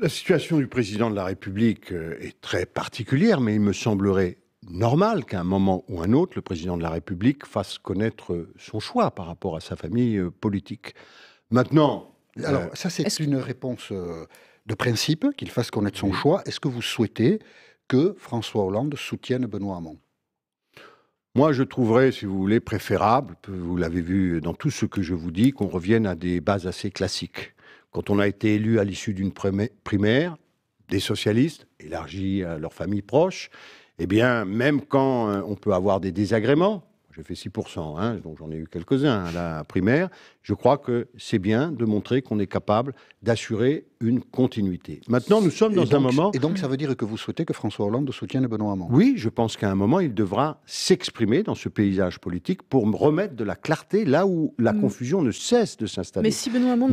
La situation du président de la République euh, est très particulière, mais il me semblerait normal qu'à un moment ou un autre, le président de la République fasse connaître euh, son choix par rapport à sa famille euh, politique. Maintenant, alors ça c'est une réponse de principe, qu'il fasse connaître son choix. Est-ce que vous souhaitez que François Hollande soutienne Benoît Hamon moi, je trouverais, si vous voulez, préférable, vous l'avez vu dans tout ce que je vous dis, qu'on revienne à des bases assez classiques quand on a été élu à l'issue d'une primaire, des socialistes, élargis à leurs familles proches, eh bien, même quand euh, on peut avoir des désagréments, j'ai fait 6%, hein, donc j'en ai eu quelques-uns à la primaire, je crois que c'est bien de montrer qu'on est capable d'assurer une continuité. Maintenant, nous sommes dans un moment... Et donc, ça veut dire que vous souhaitez que François Hollande soutienne Benoît Hamon Oui, je pense qu'à un moment, il devra s'exprimer dans ce paysage politique pour remettre de la clarté là où la mm. confusion ne cesse de s'installer. Mais si Benoît Hamon...